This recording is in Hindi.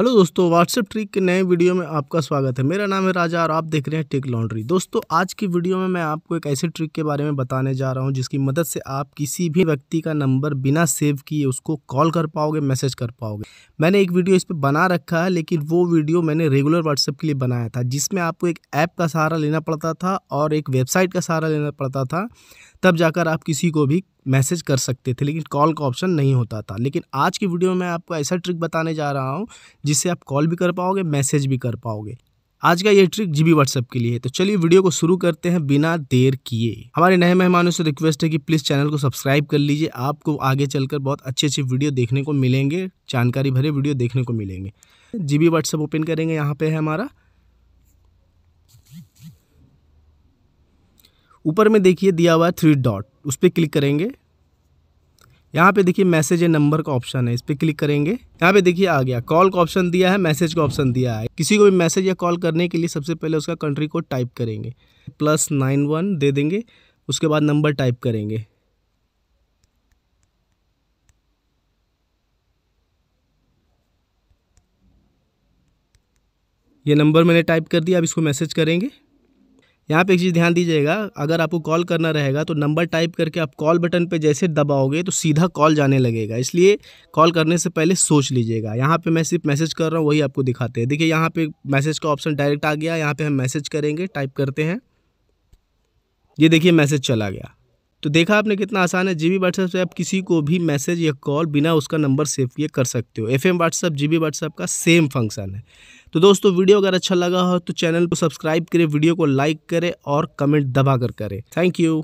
हेलो दोस्तों व्हाट्सएप ट्रिक के नए वीडियो में आपका स्वागत है मेरा नाम है राजा और आप देख रहे हैं टिक लॉन्ड्री दोस्तों आज की वीडियो में मैं आपको एक ऐसे ट्रिक के बारे में बताने जा रहा हूं जिसकी मदद से आप किसी भी व्यक्ति का नंबर बिना सेव किए उसको कॉल कर पाओगे मैसेज कर पाओगे मैंने एक वीडियो इस पर बना रखा है लेकिन वो वीडियो मैंने रेगुलर व्हाट्सएप के लिए बनाया था जिसमें आपको एक ऐप का सहारा लेना पड़ता था और एक वेबसाइट का सहारा लेना पड़ता था तब जाकर आप किसी को भी मैसेज कर सकते थे लेकिन कॉल का ऑप्शन नहीं होता था लेकिन आज की वीडियो में आपको ऐसा ट्रिक बताने जा रहा हूँ जिससे आप कॉल भी कर पाओगे मैसेज भी कर पाओगे आज का ये ट्रिक जी बी व्हाट्सएप के लिए है तो चलिए वीडियो को शुरू करते हैं बिना देर किए हमारे नए मेहमानों से रिक्वेस्ट है कि प्लीज़ चैनल को सब्सक्राइब कर लीजिए आपको आगे चलकर बहुत अच्छे अच्छे वीडियो देखने को मिलेंगे जानकारी भरे वीडियो देखने को मिलेंगे जी बी व्हाट्सएप ओपन करेंगे यहाँ पे है हमारा ऊपर में देखिए दिया हुआ है थ्री डॉट उस पर क्लिक करेंगे यहाँ पे देखिए मैसेज एंड नंबर का ऑप्शन है इस पर क्लिक करेंगे यहाँ पे देखिए आ गया कॉल का ऑप्शन दिया है मैसेज का ऑप्शन दिया है किसी को भी मैसेज या कॉल करने के लिए सबसे पहले उसका कंट्री को टाइप करेंगे प्लस नाइन वन दे देंगे उसके बाद नंबर टाइप करेंगे ये नंबर मैंने टाइप कर दिया अब इसको मैसेज करेंगे यहाँ पे एक चीज़ ध्यान दीजिएगा अगर आपको कॉल करना रहेगा तो नंबर टाइप करके आप कॉल बटन पे जैसे दबाओगे तो सीधा कॉल जाने लगेगा इसलिए कॉल करने से पहले सोच लीजिएगा यहाँ पे मैं सिर्फ मैसेज कर रहा हूँ वही आपको दिखाते हैं देखिए यहाँ पे मैसेज का ऑप्शन डायरेक्ट आ गया यहाँ पर हम मैसेज करेंगे टाइप करते हैं ये देखिए मैसेज चला गया तो देखा आपने कितना आसान है जी बी व्हाट्सएप से आप किसी को भी मैसेज या कॉल बिना उसका नंबर सेव किए कर सकते हो F M WhatsApp B WhatsApp का सेम फंक्शन है तो दोस्तों वीडियो अगर अच्छा लगा हो तो चैनल को सब्सक्राइब करें वीडियो को लाइक करें और कमेंट दबा कर करें थैंक यू